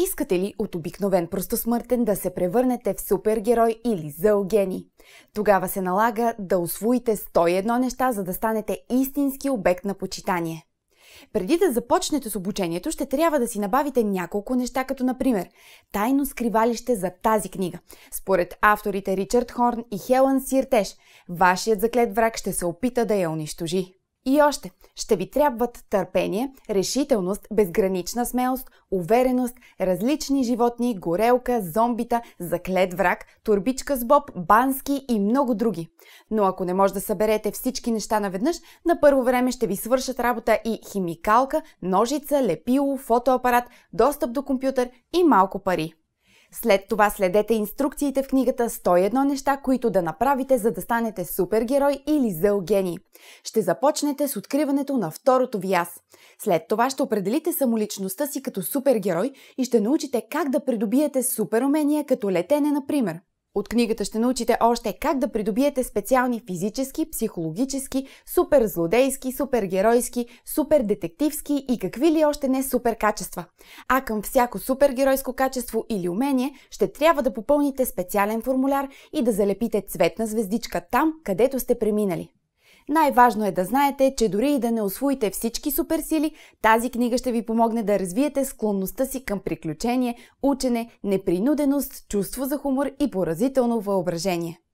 Искате ли от обикновен простосмъртен да се превърнете в супергерой или зългени? Тогава се налага да освоите 101 неща, за да станете истински обект на почитание. Преди да започнете с обучението, ще трябва да си набавите няколко неща, като например тайно скривалище за тази книга. Според авторите Ричард Хорн и Хелън Сиртеш, вашият заклет враг ще се опита да я унищожи. И още, ще ви трябват търпение, решителност, безгранична смелост, увереност, различни животни, горелка, зомбита, заклет враг, турбичка с боб, бански и много други. Но ако не може да съберете всички неща наведнъж, на първо време ще ви свършат работа и химикалка, ножица, лепило, фотоапарат, достъп до компютър и малко пари. След това следете инструкциите в книгата 101 неща, които да направите, за да станете супергерой или зългени. Ще започнете с откриването на второто ви аз. След това ще определите самоличността си като супергерой и ще научите как да придобиете суперумения като летене, например. От книгата ще научите още как да придобиете специални физически, психологически, суперзлодейски, супергеройски, супердетективски и какви ли още не супер качества. А към всяко супергеройско качество или умение ще трябва да попълните специален формуляр и да залепите цветна звездичка там, където сте преминали. Най-важно е да знаете, че дори и да не освоите всички суперсили, тази книга ще ви помогне да развиете склонността си към приключение, учене, непринуденост, чувство за хумор и поразително въображение.